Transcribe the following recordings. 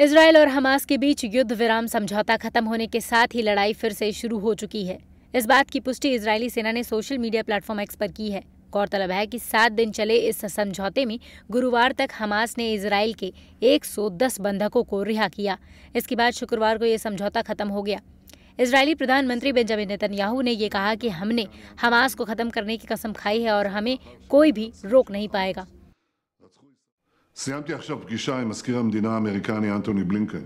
Israel और Hamas के बीच युद्ध विराम समझौता खत्म होने के साथ ही लड़ाई फिर से शुरू हो चुकी है इस बात की पुष्टि इजरायली सेना ने सोशल मीडिया प्लेटफॉर्म एक्स पर की है गौरतलब है कि सात दिन चले इस समझौते में गुरुवार तक हमास ने इसराइल के 110 बंधकों को रिहा किया इसके बाद शुक्रवार को यह समझौता खत्म हो गया इसराइली प्रधानमंत्री बेंजामिन नेतन्याहू ने यह कहा कि हमने हमास को खत्म करने की कसम खाई है और हमें कोई भी रोक नहीं पाएगा סיימתי עכשיו פגישה עם מזכיר המדינה האמריקני אנטוני בלינקן.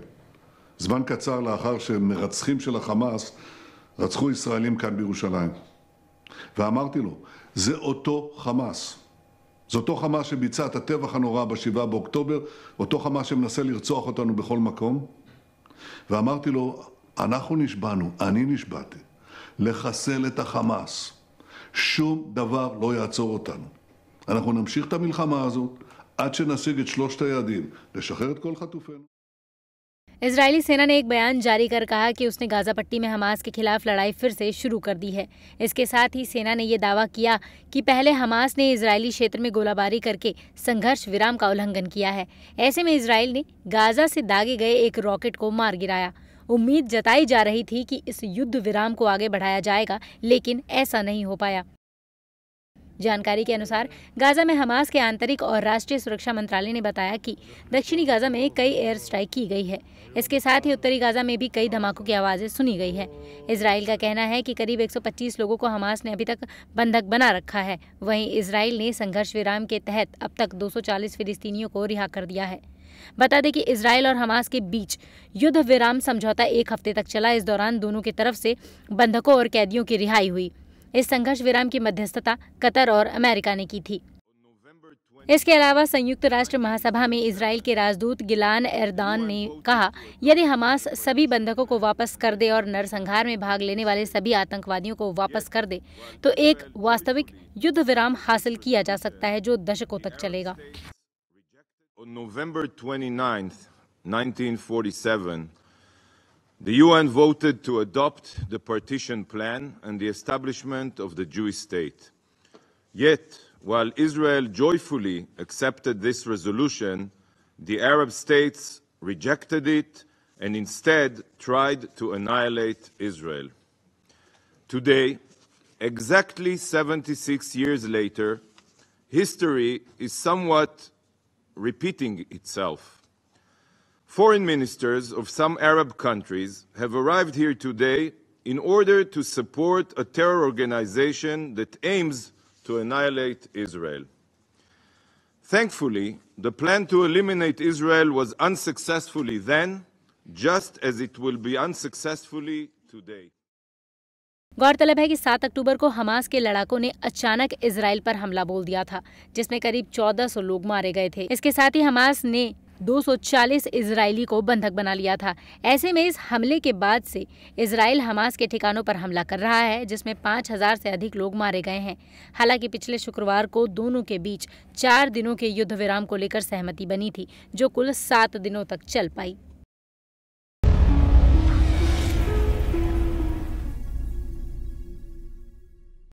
זמן קצר לאחר שמרצחים של החמאס רצחו ישראלים כאן בירושלים. ואמרתי לו, זה אותו חמאס. זה אותו חמאס שביצע את הטבח הנורא בשבעה באוקטובר, אותו חמאס שמנסה לרצוח אותנו בכל מקום. ואמרתי לו, אנחנו נשבענו, אני נשבעתי, לחסל את החמאס. שום דבר לא יעצור אותנו. אנחנו נמשיך את המלחמה הזאת, עד שנשיג את שלושת היעדים, לשחרר את כל חטופינו. इसराइली सेना ने एक बयान जारी कर कहा कि उसने गाजा पट्टी में हमास के खिलाफ लड़ाई फिर से शुरू कर दी है इसके साथ ही सेना ने यह दावा किया कि पहले हमास ने इसराइली क्षेत्र में गोलाबारी करके संघर्ष विराम का उल्लंघन किया है ऐसे में इसराइल ने गाजा से दागे गए एक रॉकेट को मार गिराया उम्मीद जताई जा रही थी कि इस युद्ध विराम को आगे बढ़ाया जाएगा लेकिन ऐसा नहीं हो पाया जानकारी के अनुसार गाजा में हमास के आंतरिक और राष्ट्रीय सुरक्षा मंत्रालय ने बताया कि दक्षिणी गाजा में कई एयर स्ट्राइक की गई है इसके साथ ही उत्तरी गाजा में भी कई धमाकों की आवाज़ें सुनी गई है इसराइल का कहना है कि करीब 125 लोगों को हमास ने अभी तक बंधक बना रखा है वहीं इसराइल ने संघर्ष विराम के तहत अब तक 240 फिलिस्तीनियों को रिहा कर दिया है बता दें कि इसराइल और हमास के बीच युद्ध विराम समझौता एक हफ्ते तक चला इस दौरान दोनों की तरफ से बंधकों और कैदियों की रिहाई हुई इस संघर्ष विराम की मध्यस्थता कतर और अमेरिका ने की थी इसके अलावा संयुक्त राष्ट्र महासभा में इसराइल के राजदूत गिलान एरदान ने कहा यदि हमास सभी बंधकों को वापस कर दे और नरसंहार में भाग लेने वाले सभी आतंकवादियों को वापस कर दे तो एक वास्तविक युद्ध विराम हासिल किया जा सकता है जो दशकों तक चलेगा On November 29, 1947, The UN voted to adopt the partition plan and the establishment of the Jewish state. Yet, while Israel joyfully accepted this resolution, the Arab states rejected it and instead tried to annihilate Israel. Today, exactly 76 years later, history is somewhat repeating itself. Foreign ministers of some Arab countries have arrived here today in order to support a terror organization that aims to annihilate Israel. Thankfully, the plan to eliminate Israel was unsuccessfully then, just as it will be unsuccessfully today. गौरतलब है कि 7 अक्टूबर को Hamas के लड़ाकों ने अचानक Israel पर हमला बोल दिया था जिसमें करीब 1400 लोग मारे गए थे इसके साथ ही हमास ने 240 इजरायली को बंधक बना लिया था ऐसे में इस हमले के बाद से इसराइल हमास के ठिकानों पर हमला कर रहा है जिसमें 5000 से अधिक लोग मारे गए हैं हालांकि पिछले शुक्रवार को दोनों के बीच चार दिनों के युद्ध विराम को लेकर सहमति बनी थी जो कुल सात दिनों तक चल पाई